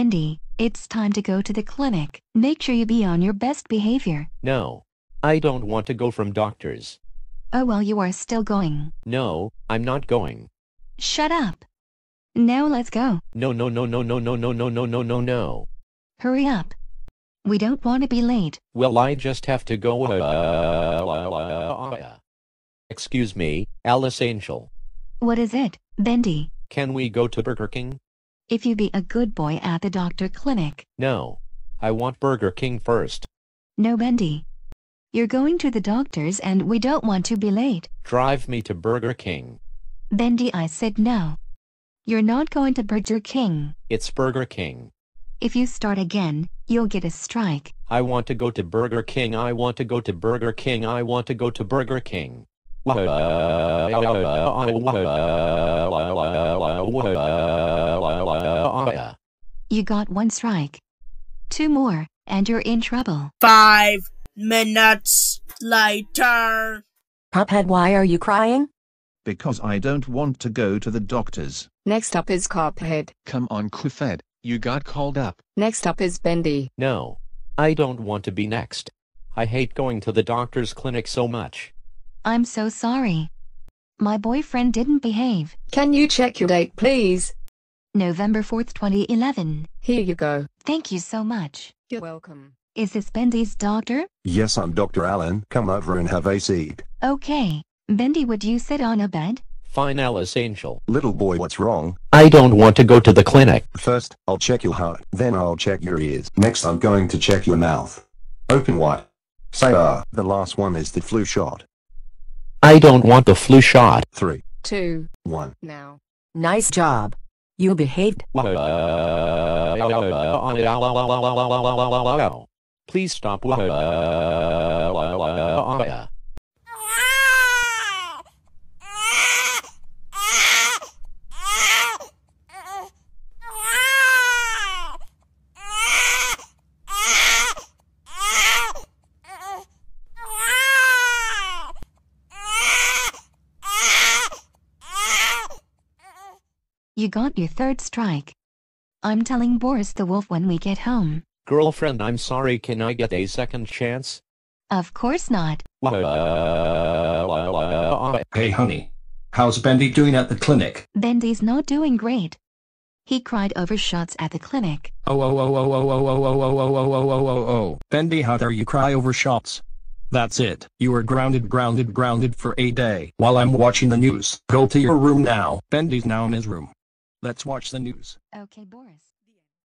Andy, it's time to go to the clinic. Make sure you be on your best behavior. No. I don't want to go from doctors. Oh well you are still going. No, I'm not going. Shut up. Now let's go. No no no no no no no no no no no no. Hurry up. We don't want to be late. Well I just have to go Excuse me, Alice Angel. What is it, Bendy? Can we go to Burger King? if you be a good boy at the doctor clinic. No. I want Burger King first. No, Bendy. You're going to the doctor's and we don't want to be late. Drive me to Burger King. Bendy, I said no. You're not going to Burger King. It's Burger King. If you start again, you'll get a strike. I want to go to Burger King. I want to go to Burger King. I want to go to Burger King. You got one strike. Two more, and you're in trouble. Five minutes later. Puphead, why are you crying? Because I don't want to go to the doctors. Next up is Cophead. Come on, Cuphead, you got called up. Next up is Bendy. No, I don't want to be next. I hate going to the doctor's clinic so much. I'm so sorry. My boyfriend didn't behave. Can you check your date, please? November 4th, 2011. Here you go. Thank you so much. You're welcome. Is this Bendy's doctor? Yes, I'm Dr. Allen. Come over and have a seat. Okay. Bendy, would you sit on a bed? Fine, Alice Angel. Little boy, what's wrong? I don't want to go to the clinic. First, I'll check your heart. Then I'll check your ears. Next, I'm going to check your mouth. Open wide. Say ah. Uh, the last one is the flu shot. I don't want the flu shot. Three, two, one. Now. Nice job. You behaved. Please stop. You got your third strike. I'm telling Boris the Wolf when we get home. Girlfriend, I'm sorry, can I get a second chance? Of course not. Hey, honey. How's Bendy doing at the clinic? Bendy's not doing great. He cried over shots at the clinic. Oh, oh, oh, oh, oh, oh, oh, oh, oh, oh, oh, oh, oh, oh. Bendy, how dare you cry over shots? That's it. You are grounded, grounded, grounded for a day. While I'm watching the news, go to your room now. Bendy's now in his room. Let's watch the news. Okay, Boris.